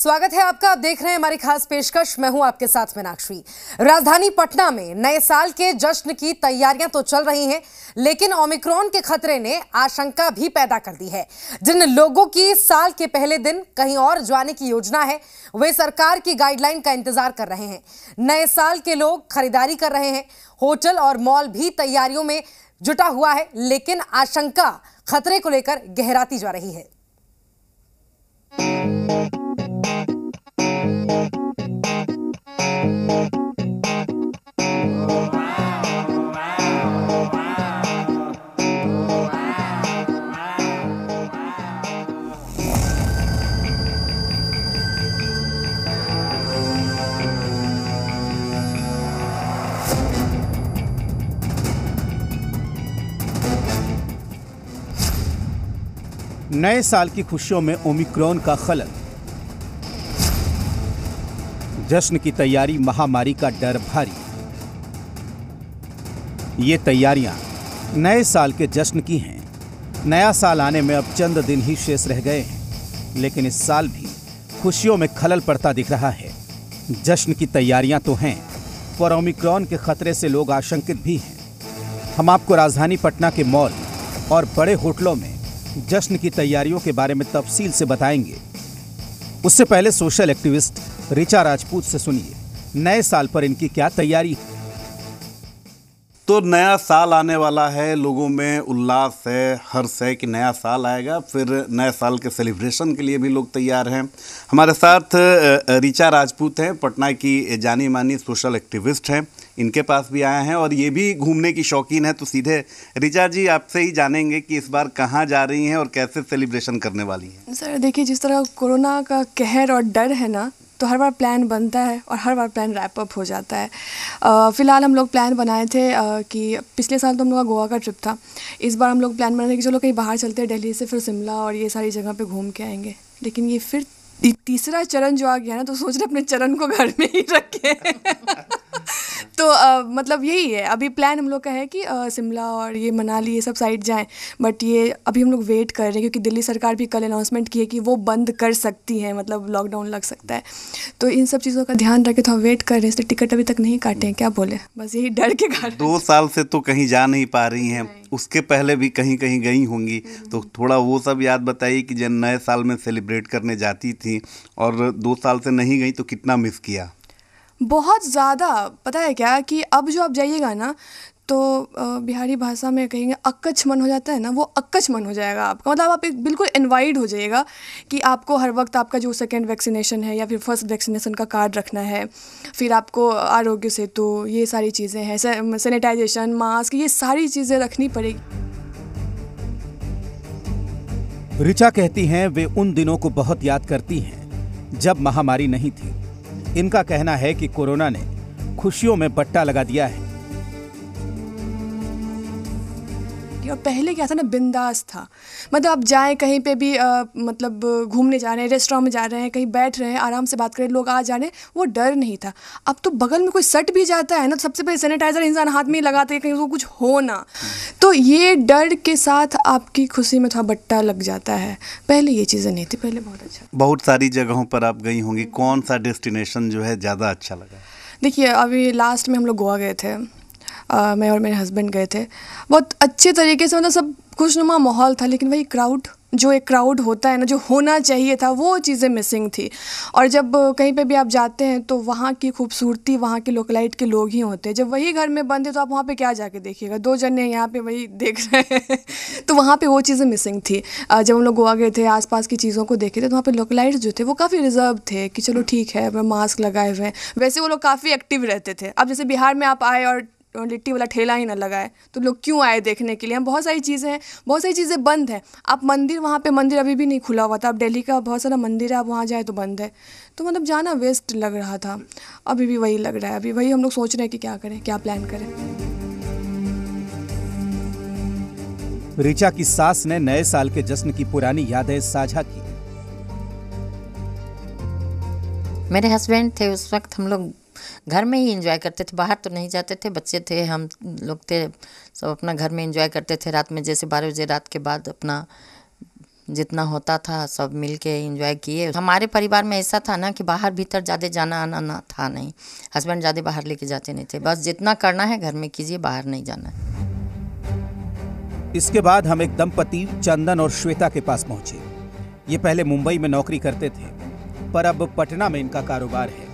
स्वागत है आपका आप देख रहे हैं हमारी खास पेशकश मैं हूं आपके साथ मीनाक्षी राजधानी पटना में नए साल के जश्न की तैयारियां तो चल रही हैं लेकिन ओमिक्रॉन के खतरे ने आशंका भी पैदा कर दी है जिन लोगों की साल के पहले दिन कहीं और जाने की योजना है वे सरकार की गाइडलाइन का इंतजार कर रहे हैं नए साल के लोग खरीदारी कर रहे हैं होटल और मॉल भी तैयारियों में जुटा हुआ है लेकिन आशंका खतरे को लेकर गहराती जा रही है नए साल की खुशियों में ओमिक्रॉन का खलल जश्न की तैयारी महामारी का डर भारी ये तैयारियां नए साल के जश्न की हैं नया साल आने में अब चंद दिन ही शेष रह गए हैं लेकिन इस साल भी खुशियों में खलल पड़ता दिख रहा है जश्न की तैयारियां तो हैं पर ओमिक्रॉन के खतरे से लोग आशंकित भी हैं हम आपको राजधानी पटना के मॉल और बड़े होटलों में जश्न की तैयारियों के बारे में तफसील से बताएंगे उससे पहले सोशल एक्टिविस्ट ऋचा राजपूत से सुनिए नए साल पर इनकी क्या तैयारी है तो नया साल आने वाला है लोगों में उल्लास है हर्ष है कि नया साल आएगा फिर नए साल के सेलिब्रेशन के लिए भी लोग तैयार हैं हमारे साथ ऋचा राजपूत हैं पटना की जानी मानी सोशल एक्टिविस्ट हैं इनके पास भी आए हैं और ये भी घूमने की शौकीन है तो सीधे ऋचा जी आपसे ही जानेंगे कि इस बार कहाँ जा रही हैं और कैसे सेलिब्रेशन करने वाली हैं सर देखिए जिस तरह कोरोना का कहर और डर है ना तो हर बार प्लान बनता है और हर बार प्लान रैप अप हो जाता है फ़िलहाल हम लोग प्लान बनाए थे आ, कि पिछले साल तो हम लोग का गोवा का ट्रिप था इस बार हम लोग प्लान बनाए थे कि चलो कहीं बाहर चलते हैं दिल्ली से फिर शिमला और ये सारी जगह पे घूम के आएंगे लेकिन ये फिर तीसरा चरण जो आ गया ना तो सोच रहे अपने चरण को घर में ही रखें तो आ, मतलब यही है अभी प्लान हम लोग का है कि शिमला और ये मनाली ये सब साइड जाएँ बट ये अभी हम लोग वेट कर रहे हैं क्योंकि दिल्ली सरकार भी कल अनाउंसमेंट की है कि वो बंद कर सकती है मतलब लॉकडाउन लग सकता है तो इन सब चीज़ों का ध्यान रखें तो हम वेट कर रहे हैं टिकट अभी तक नहीं काटे हैं क्या बोले बस यही डर के कारण दो साल से तो कहीं जा नहीं पा रही हैं उसके पहले भी कहीं कहीं गई होंगी हम्म। तो थोड़ा वो सब याद बताइए कि जब नए साल में सेलिब्रेट करने जाती थी और दो साल से नहीं गई तो कितना मिस किया बहुत ज़्यादा पता है क्या कि अब जो आप जाइएगा ना तो बिहारी भाषा में कहेंगे अक्कच मन हो जाता है ना वो अक्कच मन हो जाएगा आपका मतलब आप एक बिल्कुल इन्वाइड हो जाइएगा कि आपको हर वक्त आपका जो सेकेंड वैक्सीनेशन है या फिर फर्स्ट वैक्सीनेशन का कार्ड रखना है फिर आपको आरोग्य सेतु तो ये सारी चीज़ें हैं सैनिटाइजेशन मास्क ये सारी चीज़ें रखनी पड़ेगी ऋचा कहती हैं वे उन दिनों को बहुत याद करती हैं जब महामारी नहीं थी इनका कहना है कि कोरोना ने खुशियों में बट्टा लगा दिया है और पहले क्या था ना बिंदास था मतलब आप जाएँ कहीं पे भी आ, मतलब घूमने जा रहे हैं रेस्टोरेंट में जा रहे हैं कहीं बैठ रहे हैं आराम से बात करें लोग आ जा रहे हैं वो डर नहीं था अब तो बगल में कोई सट भी जाता है ना तो सबसे पहले सैनिटाइज़र इंसान हाथ में लगाते हैं कहीं उसको कुछ हो ना तो ये डर के साथ आपकी खुशी में थोड़ा बट्टा लग जाता है पहले ये चीज़ें नहीं थी पहले बहुत अच्छा बहुत सारी जगहों पर आप गई होंगी कौन सा डेस्टिनेशन जो है ज़्यादा अच्छा लगा देखिए अभी लास्ट में हम लोग गोवा गए थे आ, मैं और मेरे हस्बैंड गए थे बहुत अच्छे तरीके से मतलब सब खुशनुमा माहौल था लेकिन वही क्राउड जो एक क्राउड होता है ना जो होना चाहिए था वो चीज़ें मिसिंग थी और जब कहीं पे भी आप जाते हैं तो वहाँ की खूबसूरती वहाँ के लोकलाइट के लोग ही होते हैं जब वही घर में बंद है तो आप वहाँ पे क्या जाके देखिएगा दो जने यहाँ पे वही देख रहे हैं तो वहाँ पे वो चीज़ें मिसिंग थी जब हम लोग गोवा गए थे आसपास की चीज़ों को देखे थे तो वहाँ पर लोकलाइट जो थे वो काफ़ी रिजर्व थे कि चलो ठीक है मास्क लगाए हुए हैं वैसे वो लोग काफ़ी एक्टिव रहते थे अब जैसे बिहार में आप आए और लिट्टी वाला ठेला ही ना लगाए तो लोग क्यों आए देखने के लिए हम बहुत सारी चीज़ें हैं बहुत सारी चीज़ें बंद हैं आप मंदिर वहाँ पे मंदिर अभी भी नहीं खुला हुआ था अब दिल्ली का बहुत सारा मंदिर है आप वहाँ जाए तो बंद है तो मतलब जाना वेस्ट लग रहा था अभी भी वही लग रहा है अभी वही हम लोग सोच रहे हैं कि क्या करें क्या प्लान करें रिचा की सास ने नए साल के जश्न की पुरानी यादें साझा की मेरे हस्बैंड थे उस वक्त हम लोग घर में ही इन्जॉय करते थे बाहर तो नहीं जाते थे बच्चे थे हम लोग थे सब अपना घर में इन्जॉय करते थे रात में जैसे बारह बजे रात के बाद अपना जितना होता था सब मिल के इन्जॉय किए हमारे परिवार में ऐसा था ना कि बाहर भीतर ज़्यादा जाना आना ना था नहीं हस्बैंड ज़्यादा बाहर लेके जाते नहीं थे बस जितना करना है घर में कीजिए बाहर नहीं जाना है इसके बाद हम एक दंपति चंदन और श्वेता के पास पहुंचे ये पहले मुंबई में नौकरी करते थे पर अब पटना में इनका कारोबार है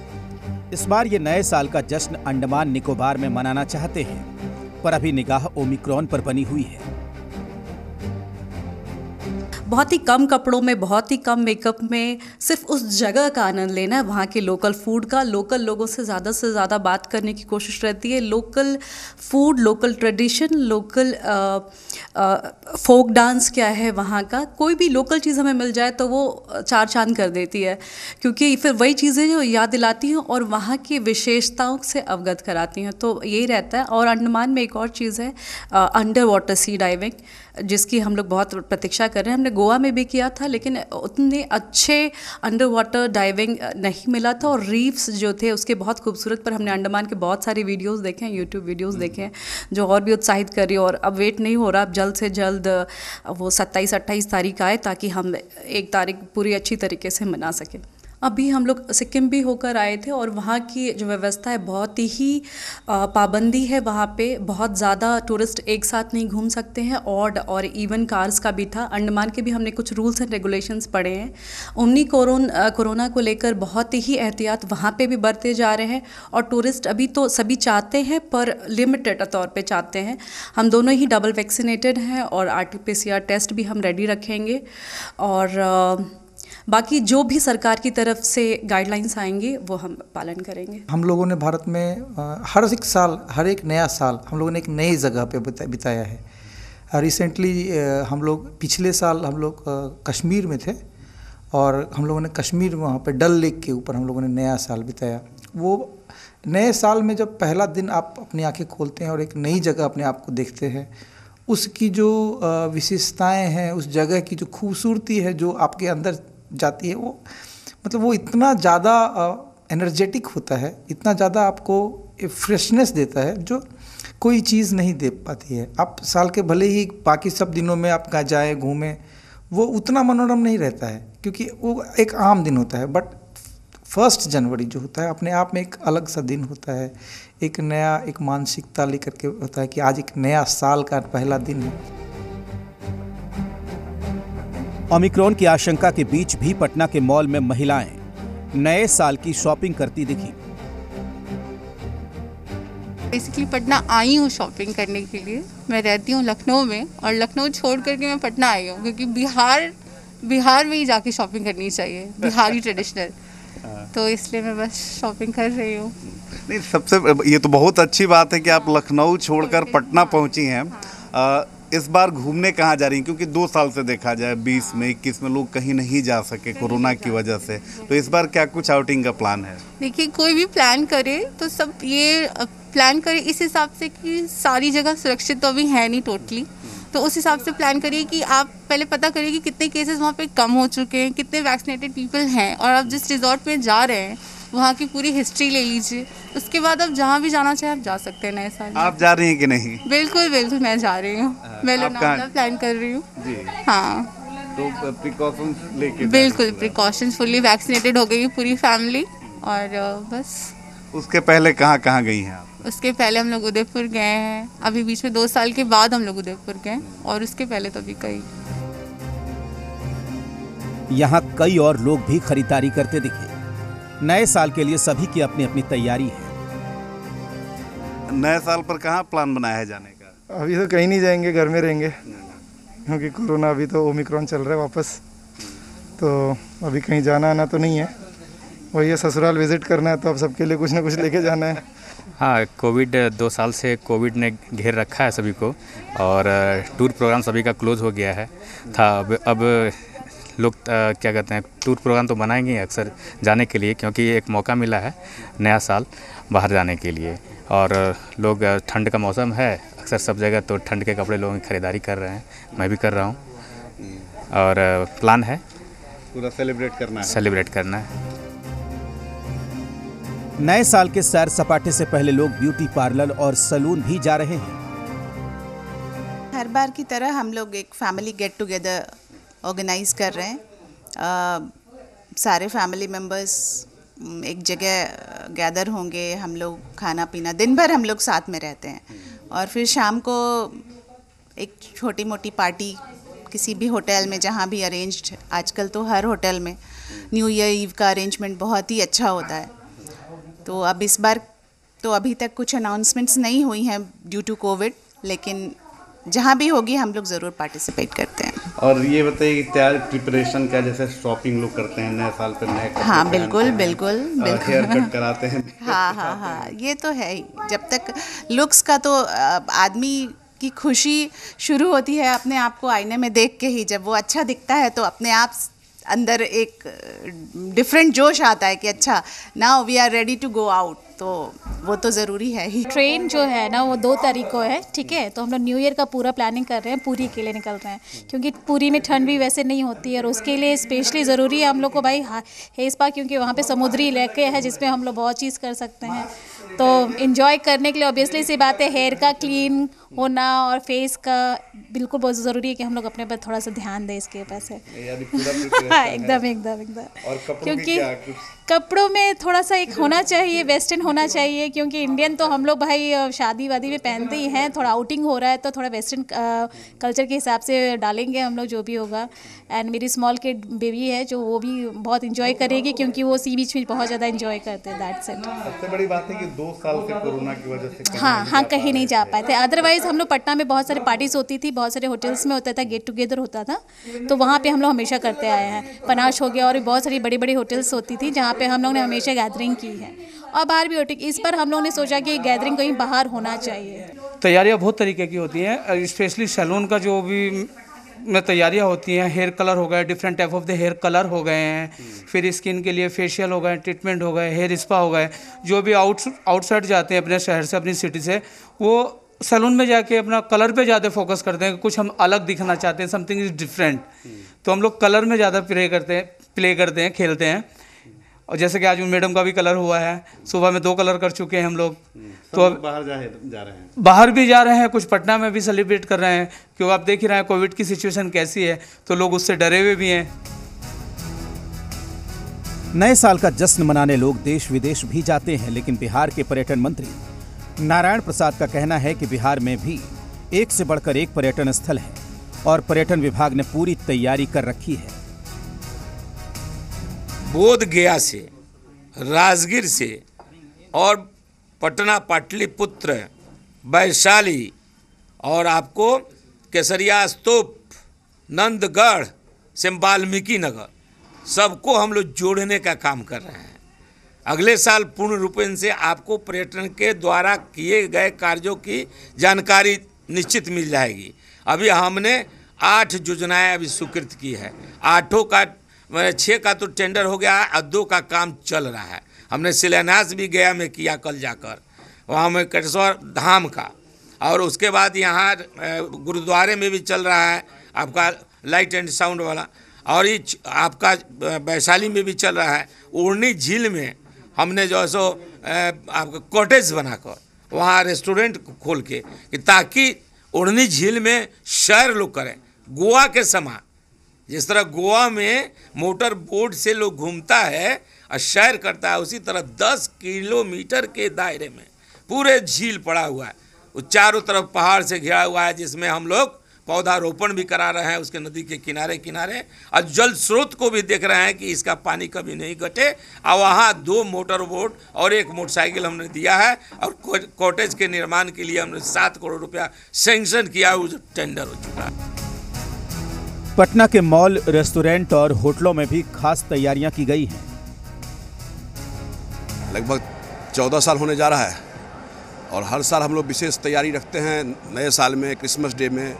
इस बार ये नए साल का जश्न अंडमान निकोबार में मनाना चाहते हैं पर अभी निगाह ओमिक्रॉन पर बनी हुई है बहुत ही कम कपड़ों में बहुत ही कम मेकअप में सिर्फ उस जगह का आनंद लेना है वहाँ के लोकल फूड का लोकल लोगों से ज़्यादा से ज़्यादा बात करने की कोशिश रहती है local food local tradition local folk dance क्या है वहाँ का कोई भी लोकल चीज़ हमें मिल जाए तो वो चार चांद कर देती है क्योंकि फिर वही चीज़ें जो याद दिलाती हैं और वहाँ की विशेषताओं से अवगत कराती हैं तो यही रहता है और अंडमान में एक और चीज़ है अंडर वाटर सी डाइविंग जिसकी हम लोग बहुत प्रतीक्षा कर रहे हैं हमने गोवा में भी किया था लेकिन उतने अच्छे अंडर वाटर डाइविंग नहीं मिला था और रीफ्स जो थे उसके बहुत खूबसूरत पर हमने अंडमान के बहुत सारे वीडियोस देखे हैं यूट्यूब वीडियोस देखे हैं हम्म। जो और भी उत्साहित कर रही और अब वेट नहीं हो रहा अब जल्द से जल्द वो सत्ताईस अट्ठाईस तारीख आए ताकि हम एक तारीख पूरी अच्छी तरीके से मना सकें अभी हम लोग सिक्किम भी होकर आए थे और वहाँ की जो व्यवस्था है बहुत ही पाबंदी है वहाँ पे बहुत ज़्यादा टूरिस्ट एक साथ नहीं घूम सकते हैं और और इवन कार्स का भी था अंडमान के भी हमने कुछ रूल्स एंड रेगुलेशंस पढ़े हैं उमनी कोरोन कोरोना को लेकर बहुत ही एहतियात वहाँ पे भी बरते जा रहे हैं और टूरिस्ट अभी तो सभी चाहते हैं पर लिमिटेड तौर पर चाहते हैं हम दोनों ही डबल वैक्सीनेटेड हैं और आर टी टेस्ट भी हम रेडी रखेंगे और बाकी जो भी सरकार की तरफ से गाइडलाइंस आएंगी वो हम पालन करेंगे हम लोगों ने भारत में हर एक साल हर एक नया साल हम लोगों ने एक नई जगह पे बिताया है रिसेंटली हम लोग पिछले साल हम लोग कश्मीर में थे और हम लोगों ने कश्मीर वहाँ पे डल लेक के ऊपर हम लोगों ने नया साल बिताया वो नए साल में जब पहला दिन आप अपनी आंखें खोलते हैं और एक नई जगह अपने आप को देखते हैं उसकी जो विशेषताएं हैं उस जगह की जो खूबसूरती है जो आपके अंदर जाती है वो मतलब वो इतना ज़्यादा एनर्जेटिक होता है इतना ज़्यादा आपको फ्रेशनेस देता है जो कोई चीज़ नहीं दे पाती है आप साल के भले ही बाकी सब दिनों में आप जाए घूमें वो उतना मनोरम नहीं रहता है क्योंकि वो एक आम दिन होता है बट फर्स्ट जनवरी जो होता है अपने आप में एक अलग सा दिन होता है एक नया एक मानसिकता लेकर के होता है कि आज एक नया साल का पहला दिन है ओमिक्रॉन की आशंका के बीच भी पटना के मॉल में महिलाएं नए साल की शॉपिंग करती दिखी बेसिकली पटना आई हूँ शॉपिंग करने के लिए मैं रहती हूँ लखनऊ में और लखनऊ छोड़ करके मैं पटना आई हूँ क्योंकि बिहार बिहार में ही जाके शॉपिंग करनी चाहिए बिहारी ट्रेडिशनल तो इसलिए मैं बस शॉपिंग कर रही हूँ नहीं सबसे ये तो बहुत अच्छी बात है कि आप लखनऊ छोड़कर पटना पहुँची हैं हाँ। इस बार घूमने कहाँ जा रही हैं क्योंकि दो साल से देखा जाए बीस में इक्कीस में लोग कहीं नहीं जा सके कोरोना की वजह से तो इस बार क्या कुछ आउटिंग का प्लान है देखिए कोई भी प्लान करे तो सब ये प्लान करे इस हिसाब से कि सारी जगह सुरक्षित तो अभी है नहीं टोटली तो उस हिसाब से प्लान करिए कि आप पहले पता करिए कि कितने केसेस वहाँ पे कम हो चुके हैं कितने वैक्सीनेटेड पीपल हैं और आप जिस रिजॉर्ट में जा रहे हैं वहाँ की पूरी हिस्ट्री ले लीजिए उसके बाद आप जहाँ भी जाना चाहे आप जा सकते हैं नए साल आप जा रही हैं कि नहीं बिल्कुल बिल्कुल मैं जा रही हूँ हाँ, मैं प्लान कर रही हूँ हाँ तो प्रिकॉशन लेके बिल्कुल प्रिकॉशन फुली वैक्सीनेटेड हो गई पूरी फैमिली और बस उसके पहले कहाँ कहाँ गई हैं आप उसके पहले हम लोग उदयपुर गए हैं अभी बीच में दो साल के बाद हम लोग उदयपुर गए और उसके पहले तो अभी कई यहाँ कई और लोग भी खरीदारी करते दिखे नए साल के लिए सभी की अपनी अपनी तैयारी है नए साल पर कहाँ प्लान बनाया है जाने का अभी तो कहीं नहीं जाएंगे घर में रहेंगे क्योंकि कोरोना अभी तो ओमिक्रॉन चल रहा है वापस तो अभी कहीं जाना आना तो नहीं है वही है ससुराल विजिट करना है तो अब सबके लिए कुछ ना कुछ लेके जाना है हाँ कोविड दो साल से कोविड ने घेर रखा है सभी को और टूर प्रोग्राम सभी का क्लोज हो गया है था अब अब लोग क्या कहते हैं टूर प्रोग्राम तो बनाएंगे अक्सर जाने के लिए क्योंकि एक मौका मिला है नया साल बाहर जाने के लिए और लोग ठंड का मौसम है अक्सर सब जगह तो ठंड के कपड़े लोगों की खरीदारी कर रहे हैं मैं भी कर रहा हूँ और प्लान है पूरा सेलिब्रेट करना है सेलिब्रेट करना है नए साल के सैर सपाटे से पहले लोग ब्यूटी पार्लर और सलून भी जा रहे हैं हर बार की तरह हम लोग एक फैमिली गेट टुगेदर ऑर्गेनाइज कर रहे हैं सारे फैमिली मेम्बर्स एक जगह गैदर होंगे हम लोग खाना पीना दिन भर हम लोग साथ में रहते हैं और फिर शाम को एक छोटी मोटी पार्टी किसी भी होटल में जहाँ भी अरेंज्ड आजकल तो हर होटल में न्यू ईयर ईव का अरेंजमेंट बहुत ही अच्छा होता है तो अब इस बार तो अभी तक कुछ अनाउंसमेंट्स नहीं हुई हैं ड्यू टू कोविड लेकिन जहाँ भी होगी हम लोग ज़रूर पार्टिसिपेट करते हैं और ये बताइए तैयार प्रिपरेशन का जैसे शॉपिंग लोग करते हैं नए साल पर नए हाँ बिल्कुल बिल्कुल बिल्कुल हेयर कट कराते हैं हाँ हाँ हाँ ये तो है ही जब तक लुक्स का तो आदमी की खुशी शुरू होती है अपने आप को आईने में देख के ही जब वो अच्छा दिखता है तो अपने आप अंदर एक डिफरेंट जोश आता है कि अच्छा now we are ready to go out तो वो तो ज़रूरी है ही ट्रेन जो है ना वो दो तारीख है ठीक है तो हम लोग न्यू ईयर का पूरा प्लानिंग कर रहे हैं पूरी के लिए निकल रहे हैं क्योंकि पूरी में ठंड भी वैसे नहीं होती है और उसके लिए स्पेशली ज़रूरी है हम लोग को भाई हेस्पा क्योंकि वहाँ पे समुद्री इलाके है जिसमें हम लोग बहुत चीज़ कर सकते हैं तो इन्जॉय करने के लिए ऑब्वियसली सी बात है हेयर का क्लीन होना और फेस का बिल्कुल बहुत ज़रूरी है कि हम लोग अपने पर थोड़ा सा ध्यान दें इसके पास हाँ, है एकदम एकदम एकदम क्योंकि कपड़ों में थोड़ा सा एक होना चाहिए वेस्टर्न होना चाहिए क्योंकि इंडियन तो हम लोग भाई शादी वादी में पहनते ही हैं थोड़ा आउटिंग हो रहा है तो थोड़ा वेस्टर्न कल्चर के हिसाब से डालेंगे हम लोग जो भी होगा एंड मेरी स्मॉल किड बेबी है जो वो भी बहुत इंजॉय करेगी क्योंकि वो सी बीच में बहुत ज़्यादा इंजॉय करते हैं दैट सेट सबसे बड़ी बात है कि दो साल से कोरोना की वजह से हाँ हाँ कहीं नहीं हाँ, जा पाए थे अदरवाइज हम लोग पटना में बहुत सारे पार्टीज होती थी बहुत सारे होटल्स में होता था गेट टुगेदर होता था तो वहाँ पे हम लोग हमेशा करते आए हैं पनाश हो गया और बहुत सारी बड़ी बड़ी होटल्स होती थी जहाँ पे हम लोग ने हमेशा गैदरिंग की है और बाहर भी होटल इस पर हम लोग ने सोचा कि गैदरिंग कहीं बाहर होना चाहिए तैयारियाँ बहुत तरीके की होती हैं स्पेशली सैलून का जो भी में तैयारियाँ होती हैं हेयर कलर हो गए different type of the hair colour हो गए हैं हम्म। फिर स्किन के लिए फेशियल हो गए ट्रीटमेंट हो गए हेयर स्पा हो गए जो भी आउट आउटसाइड जाते हैं अपने शहर से अपनी सिटी से वो सैलून में जाके अपना कलर पे ज़्यादा फोकस करते हैं कुछ हम अलग दिखना चाहते हैं समथिंग इज़ डिफरेंट तो हम लोग कलर में ज़्यादा प्ले करते हैं प्ले करते हैं खेलते हैं और जैसे कि आज मैडम का भी कलर हुआ है सुबह में दो कलर कर चुके हैं हम लोग हम्म, तो अब बाहर जा, जा रहे हैं बाहर भी जा रहे हैं कुछ पटना में भी सेलिब्रेट कर रहे हैं क्योंकि आप देख ही रहे हैं कोविड की सिचुएशन कैसी है तो लोग उससे डरे हुए भी हैं नए साल का जश्न मनाने लोग देश विदेश भी जाते हैं लेकिन बिहार के पर्यटन मंत्री नारायण प्रसाद का कहना है कि बिहार में भी एक से बढ़कर एक पर्यटन स्थल है और पर्यटन विभाग ने पूरी तैयारी कर रखी है बोध गया से राजगीर से और पटना पाटलिपुत्र वैशाली और आपको केसरिया स्तूप नंदगढ़ से वाल्मीकि नगर सबको हम लोग जोड़ने का काम कर रहे हैं अगले साल पूर्ण रूपेण से आपको पर्यटन के द्वारा किए गए कार्यों की जानकारी निश्चित मिल जाएगी अभी हमने आठ योजनाएँ अभी स्वीकृत की है आठों का छः का तो टेंडर हो गया है और दो का काम चल रहा है हमने शिलान्यास भी गया में किया कल जाकर वहाँ में कटेश्वर धाम का और उसके बाद यहाँ गुरुद्वारे में भी चल रहा है आपका लाइट एंड साउंड वाला और ये आपका वैशाली में भी चल रहा है उड़नी झील में हमने जो है सो आपका कॉटेज बनाकर वहाँ रेस्टोरेंट खोल के ताकि उड़नी झील में शैर लोग करें गोवा के समान जिस तरह गोवा में मोटर बोट से लोग घूमता है और शैर करता है उसी तरह दस किलोमीटर के दायरे में पूरे झील पड़ा हुआ है वो चारों तरफ पहाड़ से घिरा हुआ है जिसमें हम लोग पौधारोपण भी करा रहे हैं उसके नदी के किनारे किनारे और जल स्रोत को भी देख रहे हैं कि इसका पानी कभी नहीं घटे और वहाँ दो मोटर बोट और एक मोटरसाइकिल हमने दिया है और कॉटेज के निर्माण के लिए हमने सात करोड़ रुपया सेंक्शन किया वो टेंडर हो चुका है पटना के मॉल रेस्टोरेंट और होटलों में भी खास तैयारियां की गई हैं लगभग चौदह साल होने जा रहा है और हर साल हम लोग विशेष तैयारी रखते हैं नए साल में क्रिसमस डे में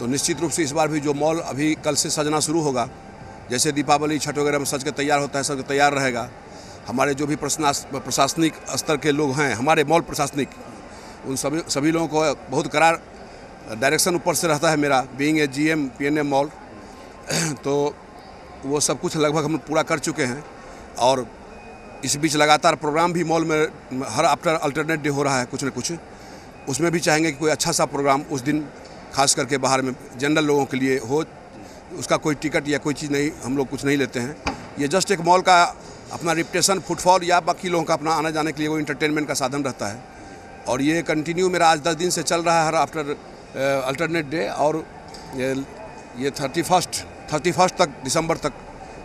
तो निश्चित रूप से इस बार भी जो मॉल अभी कल से सजना शुरू होगा जैसे दीपावली छठ वगैरह में सज के तैयार होता है सज के तैयार रहेगा हमारे जो भी प्रशासनिक स्तर के लोग हैं हमारे मॉल प्रशासनिक उन सभी सभी लोगों को बहुत करार डायरेक्शन ऊपर से रहता है मेरा being a G M P N M mall तो वो सब कुछ लगभग हम पूरा कर चुके हैं और इस बीच लगातार प्रोग्राम भी मॉल में हर आफ्टर अल्टरनेट डे हो रहा है कुछ ना कुछ उसमें भी चाहेंगे कि कोई अच्छा सा प्रोग्राम उस दिन खास करके बाहर में जनरल लोगों के लिए हो उसका कोई टिकट या कोई चीज़ नहीं हम लोग कुछ नहीं लेते हैं ये जस्ट एक मॉल का अपना रिप्टेशन फुटफॉल या बाकी लोगों का अपना आने जाने के लिए वो इंटरटेनमेंट का साधन रहता है और ये कंटिन्यू मेरा आज दस दिन से चल रहा है हर आफ्टर अल्टरनेट डे और ये थर्टी फर्स्ट थर्टी फर्स्ट तक दिसंबर तक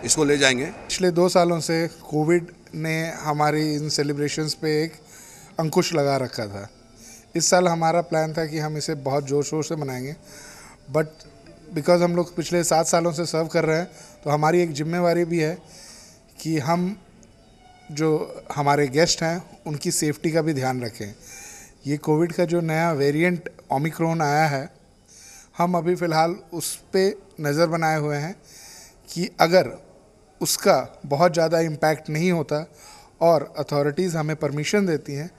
इसको ले जाएंगे पिछले दो सालों से कोविड ने हमारी इन सेलिब्रेशंस पे एक अंकुश लगा रखा था इस साल हमारा प्लान था कि हम इसे बहुत ज़ोर शोर से मनाएंगे बट बिकॉज हम लोग पिछले सात सालों से सर्व कर रहे हैं तो हमारी एक जिम्मेवारी भी है कि हम जो हमारे गेस्ट हैं उनकी सेफ्टी का भी ध्यान रखें ये कोविड का जो नया वेरिएंट ओमिक्रोन आया है हम अभी फ़िलहाल उस पर नज़र बनाए हुए हैं कि अगर उसका बहुत ज़्यादा इम्पैक्ट नहीं होता और अथॉरिटीज़ हमें परमिशन देती हैं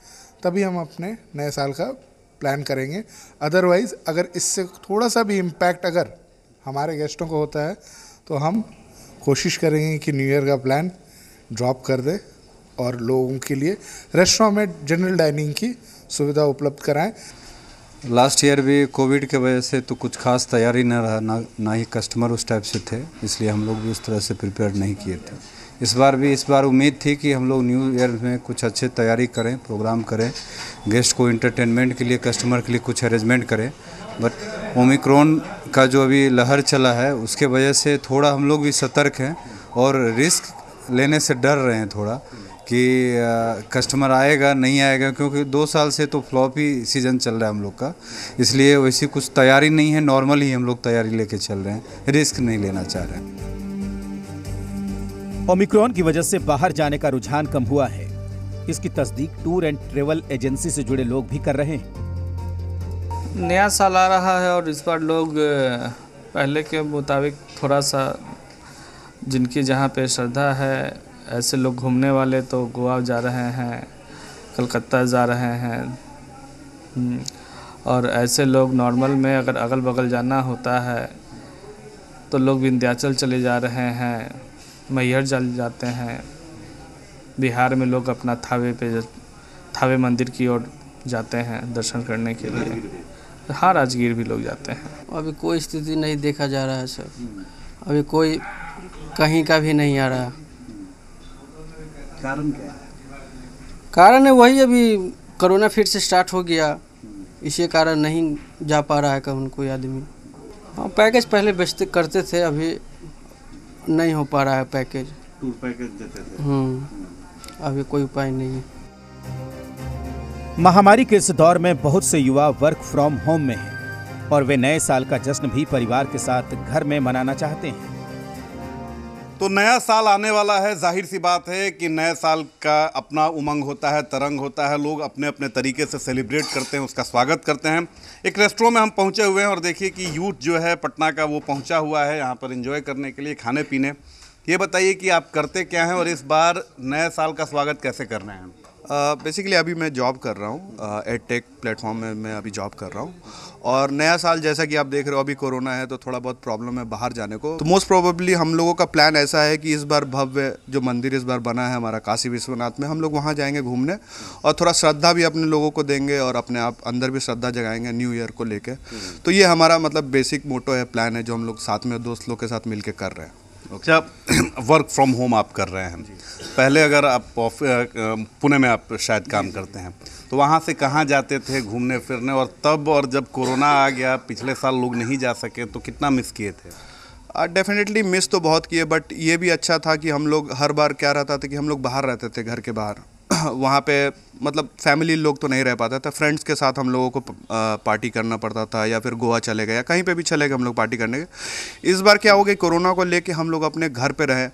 तभी हम अपने नए साल का प्लान करेंगे अदरवाइज़ अगर इससे थोड़ा सा भी इम्पैक्ट अगर हमारे गेस्टों को होता है तो हम कोशिश करेंगे कि न्यू ईयर का प्लान ड्रॉप कर दें और लोगों के लिए रेस्टोरेंट में जनरल डाइनिंग की सुविधा उपलब्ध कराएं लास्ट ईयर भी कोविड के वजह से तो कुछ खास तैयारी ना रहा ना ना ही कस्टमर उस टाइप से थे इसलिए हम लोग भी उस तरह से प्रिपेयर नहीं किए थे इस बार भी इस बार उम्मीद थी कि हम लोग न्यू ईयर में कुछ अच्छे तैयारी करें प्रोग्राम करें गेस्ट को इंटरटेनमेंट के लिए कस्टमर के लिए कुछ अरेंजमेंट करें बट ओमिक्रोन का जो अभी लहर चला है उसके वजह से थोड़ा हम लोग भी सतर्क हैं और रिस्क लेने से डर रहे हैं थोड़ा कि कस्टमर आएगा नहीं आएगा क्योंकि दो साल से तो फ्लॉप ही सीज़न चल रहा है हम लोग का इसलिए वैसी कुछ तैयारी नहीं है नॉर्मल ही हम लोग तैयारी लेके चल रहे हैं रिस्क नहीं लेना चाह रहे हैं ओमिक्रॉन की वजह से बाहर जाने का रुझान कम हुआ है इसकी तस्दीक टूर एंड ट्रेवल एजेंसी से जुड़े लोग भी कर रहे हैं नया साल आ रहा है और इस बार लोग पहले के मुताबिक थोड़ा सा जिनकी जहाँ पे श्रद्धा है ऐसे लोग घूमने वाले तो गोवा जा रहे हैं कलकत्ता जा रहे हैं हम्म, और ऐसे लोग नॉर्मल में अगर अगल बगल जाना होता है तो लोग विंध्याचल चले जा रहे हैं मैहर चल जाते हैं बिहार में लोग अपना थावे पे थावे मंदिर की ओर जाते हैं दर्शन करने के लिए हाँ राजगीर भी लोग जाते हैं अभी कोई स्थिति नहीं देखा जा रहा है सर अभी कोई कहीं का भी नहीं आ रहा कारण क्या है कारण है वही अभी कोरोना फिर से स्टार्ट हो गया इसी कारण नहीं जा पा रहा है कहीं उनको आदमी हाँ पैकेज पहले बेचते करते थे अभी नहीं हो पा रहा है पैकेज टूर पैकेज देते थे हम्म, अभी कोई उपाय नहीं है महामारी के इस दौर में बहुत से युवा वर्क फ्रॉम होम में हैं और वे नए साल का जश्न भी परिवार के साथ घर में मनाना चाहते हैं तो नया साल आने वाला है जाहिर सी बात है कि नए साल का अपना उमंग होता है तरंग होता है लोग अपने अपने तरीके से सेलिब्रेट करते हैं उसका स्वागत करते हैं एक रेस्टोरेंट में हम पहुंचे हुए हैं और देखिए कि यूथ जो है पटना का वो पहुंचा हुआ है यहाँ पर इंजॉय करने के लिए खाने पीने ये बताइए कि आप करते क्या हैं और इस बार नए साल का स्वागत कैसे कर रहे हैं बेसिकली uh, अभी मैं जॉब कर रहा हूँ एड टेक प्लेटफॉर्म में मैं अभी जॉब कर रहा हूँ और नया साल जैसा कि आप देख रहे हो अभी कोरोना है तो थोड़ा बहुत प्रॉब्लम है बाहर जाने को तो मोस्ट प्रोबेबली हम लोगों का प्लान ऐसा है कि इस बार भव्य जो मंदिर इस बार बना है हमारा काशी विश्वनाथ में हम लोग वहाँ जाएंगे घूमने और थोड़ा श्रद्धा भी अपने लोगों को देंगे और अपने आप अंदर भी श्रद्धा जगाएंगे न्यू ईयर को लेकर हम्म। तो ये हमारा मतलब बेसिक मोटो है प्लान है जो हम लोग साथ में दोस्त लोग के साथ मिल कर रहे हैं ओके वर्क फ्रॉम होम आप कर रहे हैं पहले अगर आप पुणे में आप शायद काम करते हैं तो वहाँ से कहाँ जाते थे घूमने फिरने और तब और जब कोरोना आ गया पिछले साल लोग नहीं जा सके तो कितना मिस किए थे डेफिनेटली मिस तो बहुत किए बट ये भी अच्छा था कि हम लोग हर बार क्या रहता था कि हम लोग बाहर रहते थे घर के बाहर वहाँ पे मतलब फैमिली लोग तो नहीं रह पाता था फ्रेंड्स के साथ हम लोगों को पार्टी करना पड़ता था या फिर गोवा चले गए या कहीं पे भी चले गए हम लोग पार्टी करने के इस बार क्या हो गया कोरोना को लेके हम लोग अपने घर पे रहे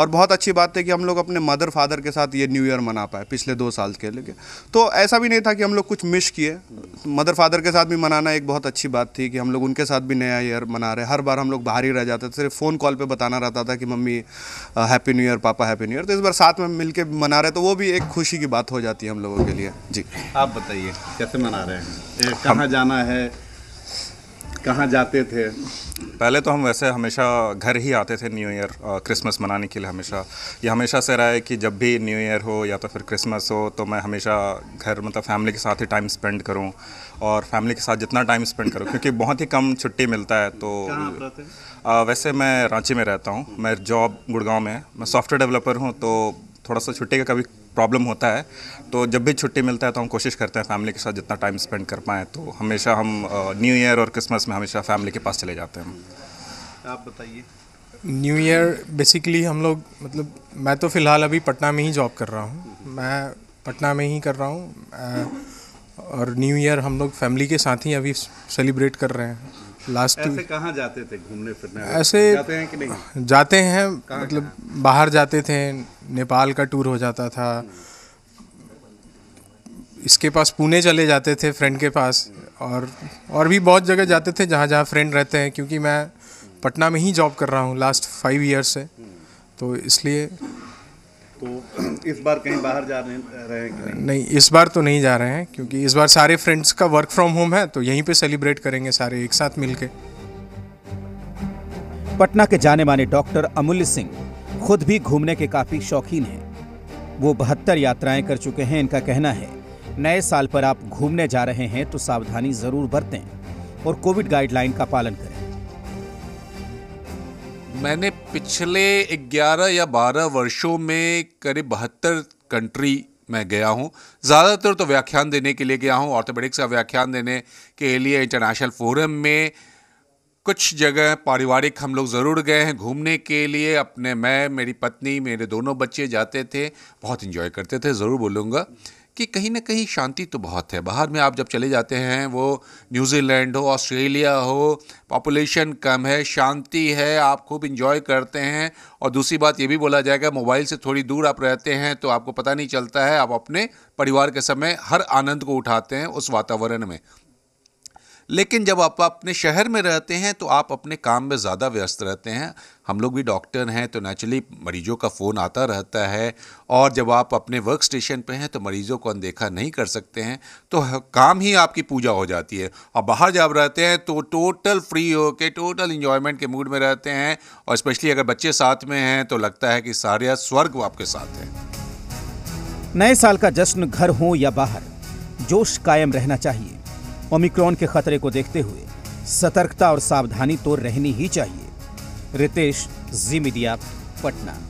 और बहुत अच्छी बात है कि हम लोग अपने मदर फादर के साथ ये न्यू ईयर मना पाए पिछले दो साल के लेके तो ऐसा भी नहीं था कि हम लोग कुछ मिस किए मदर फादर के साथ भी मनाना एक बहुत अच्छी बात थी कि हम लोग उनके साथ भी नया ईयर मना रहे हर बार हम लोग बाहर ही रह जाते थे सिर्फ फ़ोन कॉल पर बताना रहता था कि मम्मी हैप्पी न्यू ईयर पापा हैप्पी न्यू ईयर तो इस बार साथ में मिल मना रहे तो वो भी एक खुशी की बात हो जाती है हम लोग लोगों के लिए जी आप बताइए कैसे मना रहे हैं कहाँ जाना है कहाँ जाते थे पहले तो हम वैसे हमेशा घर ही आते थे न्यू ईयर क्रिसमस मनाने के लिए हमेशा ये हमेशा से रहा है कि जब भी न्यू ईयर हो या तो फिर क्रिसमस हो तो मैं हमेशा घर मतलब फैमिली के साथ ही टाइम स्पेंड करूं और फैमिली के साथ जितना टाइम स्पेंड करूं क्योंकि बहुत ही कम छुट्टी मिलता है तो आ, वैसे मैं रांची में रहता हूँ मैं जॉब गुड़गांव में मैं सॉफ्टवेयर डेवलपर हूँ तो थोड़ा सा छुट्टी का कभी प्रॉब्लम होता है तो जब भी छुट्टी मिलता है तो हम कोशिश करते हैं फैमिली के साथ जितना टाइम स्पेंड कर पाएँ तो हमेशा हम न्यू ईयर और क्रिसमस में हमेशा फैमिली के पास चले जाते हैं आप बताइए न्यू ईयर बेसिकली हम लोग मतलब मैं तो फ़िलहाल अभी पटना में ही जॉब कर रहा हूँ मैं पटना में ही कर रहा हूँ और न्यू ईयर हम लोग फैमिली के साथ ही अभी सेलिब्रेट कर रहे हैं लास्ट ऐसे कहाँ जाते थे घूमने फिरने ऐसे जाते हैं कि नहीं जाते हैं मतलब बाहर जाते थे नेपाल का टूर हो जाता था इसके पास पुणे चले जाते थे फ्रेंड के पास और और भी बहुत जगह जाते थे जहाँ जहाँ फ्रेंड रहते हैं क्योंकि मैं पटना में ही जॉब कर रहा हूँ लास्ट फाइव ईयर्स से तो इसलिए तो इस बार कहीं बाहर जा रहे हैं नहीं? नहीं इस बार तो नहीं जा रहे हैं क्योंकि इस बार सारे फ्रेंड्स का वर्क फ्रॉम होम है तो यहीं पे सेलिब्रेट करेंगे सारे एक साथ मिलके पटना के जाने माने डॉक्टर अमूल्य सिंह खुद भी घूमने के काफ़ी शौकीन हैं वो बहत्तर यात्राएं कर चुके हैं इनका कहना है नए साल पर आप घूमने जा रहे हैं तो सावधानी ज़रूर बरतें और कोविड गाइडलाइन का पालन करें मैंने पिछले 11 या 12 वर्षों में करीब बहत्तर कंट्री मैं गया हूँ ज़्यादातर तो व्याख्यान देने के लिए गया हूँ ऑर्थोपेडिक्स का व्याख्यान देने के लिए इंटरनेशनल फोरम में कुछ जगह पारिवारिक हम लोग ज़रूर गए हैं घूमने के लिए अपने मैं मेरी पत्नी मेरे दोनों बच्चे जाते थे बहुत इन्जॉय करते थे ज़रूर बोलूँगा कि कहीं ना कहीं शांति तो बहुत है बाहर में आप जब चले जाते हैं वो न्यूजीलैंड हो ऑस्ट्रेलिया हो पॉपुलेशन कम है शांति है आप खूब इंजॉय करते हैं और दूसरी बात ये भी बोला जाएगा मोबाइल से थोड़ी दूर आप रहते हैं तो आपको पता नहीं चलता है आप अपने परिवार के समय हर आनंद को उठाते हैं उस वातावरण में लेकिन जब आप अपने शहर में रहते हैं तो आप अपने काम में ज़्यादा व्यस्त रहते हैं हम लोग भी डॉक्टर हैं तो नेचुरली मरीजों का फ़ोन आता रहता है और जब आप अपने वर्क स्टेशन पर हैं तो मरीज़ों को अनदेखा नहीं कर सकते हैं तो काम ही आपकी पूजा हो जाती है और बाहर जब रहते हैं तो टोटल फ्री हो के टोटल इन्जॉयमेंट के मूड में रहते हैं और स्पेशली अगर बच्चे साथ में हैं तो लगता है कि सारे स्वर्ग आपके साथ है नए साल का जश्न घर हो या बाहर जोश कायम रहना चाहिए ओमिक्रॉन के खतरे को देखते हुए सतर्कता और सावधानी तो रहनी ही चाहिए रितेश जी मीडिया पटना